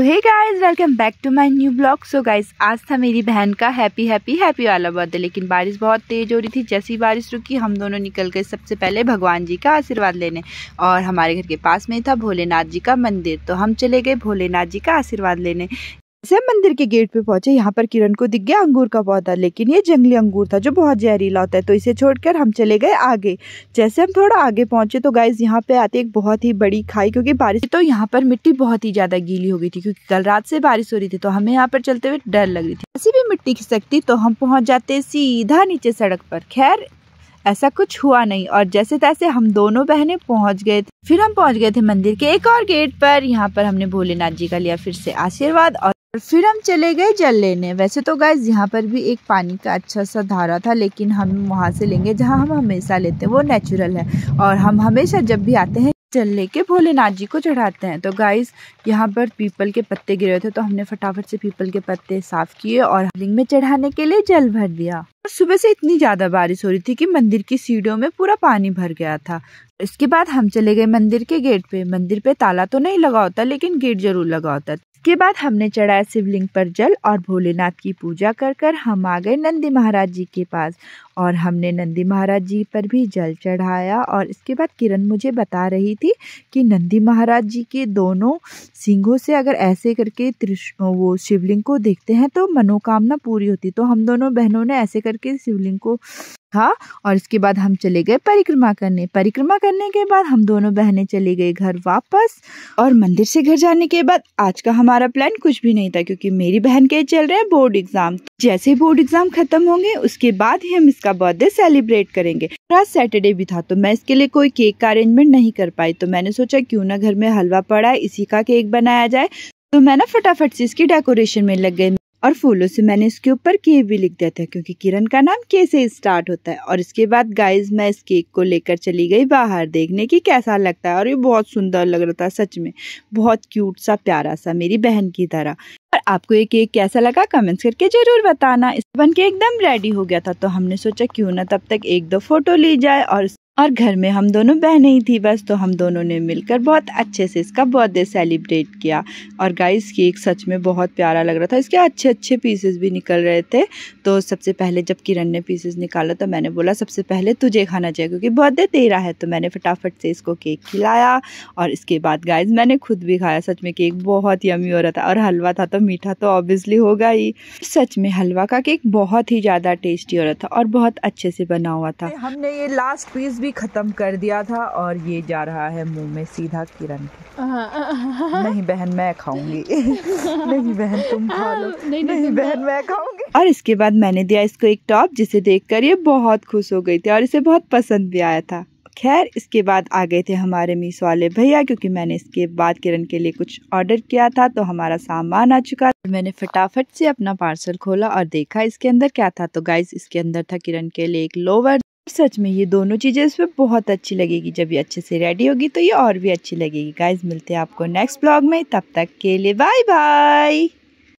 hey guys welcome back to my new blog so guys आज था मेरी बहन का हैप्पी हैप्पी हैप्पी वाला बर्थडे लेकिन बारिश बहुत तेज़ हो रही थी जैसी बारिश रुकी हम दोनों निकल गए सबसे पहले भगवान जी का आशीर्वाद लेने और हमारे घर के पास में था भोलेनाथ जी का मंदिर तो हम चले गए भोलेनाथ जी का आशीर्वाद लेने से मंदिर के गेट पे पहुंचे यहाँ पर किरण को दिख गया अंगूर का पौधा लेकिन ये जंगली अंगूर था जो बहुत जहरीला होता है तो इसे छोड़कर हम चले गए आगे जैसे हम थोड़ा आगे पहुंचे तो गाइज यहाँ पे आते एक बहुत ही बड़ी खाई क्योंकि बारिश तो यहाँ पर मिट्टी बहुत ही ज्यादा गीली हो गई थी क्योंकि कल रात से बारिश हो रही थी तो हमें यहाँ पर चलते हुए डर लग रही थी ऐसी भी मिट्टी खिसकती तो हम पहुंच जाते सीधा नीचे सड़क पर खैर ऐसा कुछ हुआ नहीं और जैसे तैसे हम दोनों बहनें पहुंच गए थे फिर हम पहुंच गए थे मंदिर के एक और गेट पर यहाँ पर हमने भोलेनाथ जी का लिया फिर से आशीर्वाद और और फिर हम चले गए जल लेने वैसे तो गाइज यहाँ पर भी एक पानी का अच्छा सा धारा था लेकिन हम वहाँ से लेंगे जहाँ हम हमेशा लेते हैं वो नेचुरल है और हम हमेशा जब भी आते हैं जल लेके भोलेनाथ जी को चढ़ाते हैं तो गाइस यहाँ पर पीपल के पत्ते गिरे थे तो हमने फटाफट से पीपल के पत्ते साफ किए और लिंग में चढ़ाने के लिए जल भर दिया और सुबह से इतनी ज्यादा बारिश हो रही थी कि मंदिर की सीढ़ियों में पूरा पानी भर गया था इसके बाद हम चले गए मंदिर के गेट पे मंदिर पे ताला तो नहीं लगा होता लेकिन गेट जरूर लगा होता इसके बाद हमने चढ़ाया शिवलिंग पर जल और भोलेनाथ की पूजा कर कर हम आ गए नंदी महाराज जी के पास और हमने नंदी महाराज जी पर भी जल चढ़ाया और इसके बाद किरण मुझे बता रही थी कि नंदी महाराज जी के दोनों सिंगों से अगर ऐसे करके त्रिष्णो वो शिवलिंग को देखते हैं तो मनोकामना पूरी होती तो हम दोनों बहनों ने ऐसे करके शिवलिंग को था और इसके बाद हम चले गए परिक्रमा करने परिक्रमा करने के बाद हम दोनों बहनें चले गए घर वापस और मंदिर से घर जाने के बाद आज का हमारा प्लान कुछ भी नहीं था क्योंकि मेरी बहन के चल रहे हैं बोर्ड एग्जाम जैसे बोर्ड एग्जाम खत्म होंगे उसके बाद ही हम इसका बर्थडे सेलिब्रेट करेंगे आज सैटरडे भी था तो मैं इसके लिए कोई केक का अरेंजमेंट नहीं कर पाई तो मैंने सोचा क्यूँ ना घर में हलवा पड़ा है इसी का केक बनाया जाए तो मैं ना फटाफट से इसकी डेकोरेशन में लग गई और फूलों से मैंने इसके ऊपर के भी लिख दिया था क्योंकि किरण का नाम के से स्टार्ट होता है और इसके बाद गाइस मैं इस केक को लेकर चली गई बाहर देखने की कैसा लगता है और ये बहुत सुंदर लग रहा था सच में बहुत क्यूट सा प्यारा सा मेरी बहन की तरह और आपको ये केक कैसा लगा कमेंट्स करके जरूर बताना इस बन के एकदम रेडी हो गया था तो हमने सोचा क्यों ना तब तक एक दो फोटो ली जाए और और घर में हम दोनों बहनें ही थी बस तो हम दोनों ने मिलकर बहुत अच्छे से इसका बर्थडे सेलिब्रेट किया और गाइस केक सच में बहुत प्यारा लग रहा था इसके अच्छे अच्छे पीसेस भी निकल रहे थे तो सबसे पहले जब किरण ने पीसेस निकाला तो मैंने बोला सबसे पहले तुझे खाना चाहिए क्योंकि बर्थडे तेरा है तो मैंने फटाफट से इसको केक खिलाया और इसके बाद गाइज मैंने खुद भी खाया सच में केक बहुत यमी हो रहा था और हलवा था तो मीठा तो ऑब्वियसली होगा ही सच में हलवा का केक बहुत ही ज़्यादा टेस्टी हो रहा था और बहुत अच्छे से बना हुआ था हमने ये लास्ट पीस भी ख़त्म कर दिया था और ये जा रहा है मुंह में सीधा किरण के नहीं बहन मैं खाऊंगी नहीं बहन तुम खा लो नहीं, नहीं बहन मैं खाऊंगी और इसके बाद मैंने दिया इसको एक टॉप जिसे देखकर ये बहुत खुश हो गई थी और इसे बहुत पसंद भी आया था खैर इसके बाद आ गए थे हमारे मीस वाले भैया क्योंकि मैंने इसके बाद किरण के लिए कुछ ऑर्डर किया था तो हमारा सामान आ चुका मैंने फटाफट से अपना पार्सल खोला और देखा इसके अंदर क्या था तो गाइज इसके अंदर था किरण के लिए एक लोवर सच में ये दोनों चीज़ें इसमें बहुत अच्छी लगेगी जब ये अच्छे से रेडी होगी तो ये और भी अच्छी लगेगी गाइज मिलते हैं आपको नेक्स्ट ब्लॉग में तब तक के लिए बाय बाय